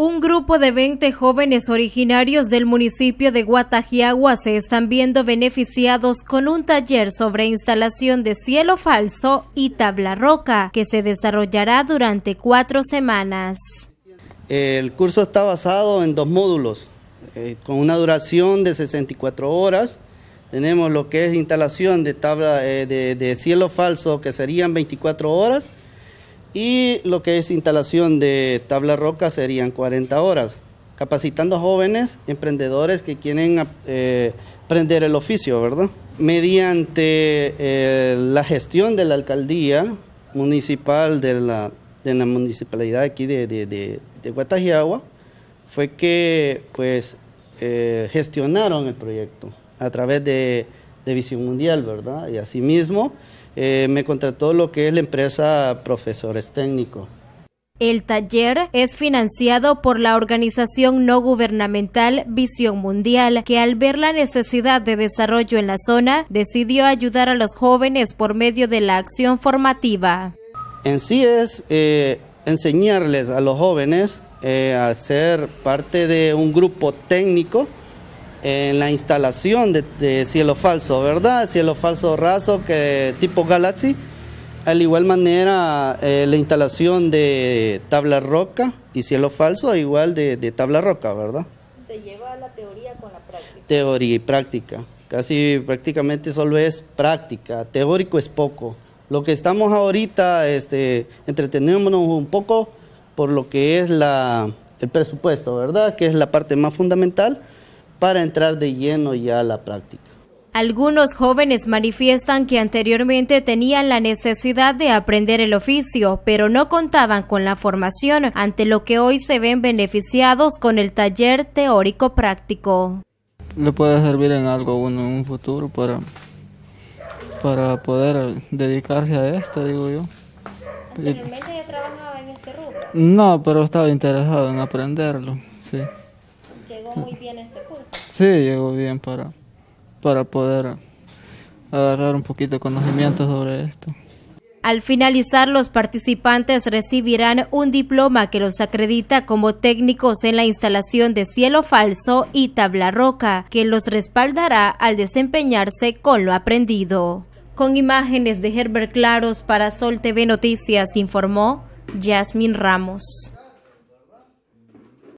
Un grupo de 20 jóvenes originarios del municipio de Guatajiagua se están viendo beneficiados con un taller sobre instalación de cielo falso y tabla roca que se desarrollará durante cuatro semanas. El curso está basado en dos módulos, eh, con una duración de 64 horas. Tenemos lo que es instalación de tabla eh, de, de cielo falso, que serían 24 horas, y lo que es instalación de tabla roca serían 40 horas, capacitando a jóvenes emprendedores que quieren aprender eh, el oficio, ¿verdad? Mediante eh, la gestión de la alcaldía municipal de la, de la municipalidad aquí de, de, Guatajiagua, fue que pues eh, gestionaron el proyecto a través de de Visión Mundial, ¿verdad? Y asimismo eh, me contrató lo que es la empresa Profesores técnico El taller es financiado por la organización no gubernamental Visión Mundial, que al ver la necesidad de desarrollo en la zona, decidió ayudar a los jóvenes por medio de la acción formativa. En sí es eh, enseñarles a los jóvenes eh, a ser parte de un grupo técnico en la instalación de, cielo falso, ¿verdad? Cielo falso raso que, tipo Galaxy. Al igual manera, eh, la instalación de tabla roca y cielo falso, igual de, tabla roca, ¿verdad? Se lleva la teoría con la práctica. Teoría y práctica. Casi prácticamente solo es práctica. Teórico es poco. Lo que estamos ahorita, este, un poco por lo que es la, el presupuesto, ¿verdad? Que es la parte más fundamental para entrar de lleno ya a la práctica. Algunos jóvenes manifiestan que anteriormente tenían la necesidad de aprender el oficio, pero no contaban con la formación, ante lo que hoy se ven beneficiados con el taller teórico práctico. Le puede servir en algo uno en un futuro para, para poder dedicarse a esto, digo yo. ¿Anteriormente ya trabajaba en este rubro? No, pero estaba interesado en aprenderlo, sí. Llegó muy bien este curso. Sí, llegó bien para, poder agarrar un poquito de conocimiento sobre esto. Al finalizar, los participantes recibirán un diploma que los acredita como técnicos en la instalación de cielo falso y tabla roca, que los respaldará al desempeñarse con lo aprendido. Con imágenes de Herbert Claros para Sol TV Noticias informó Yasmín Ramos.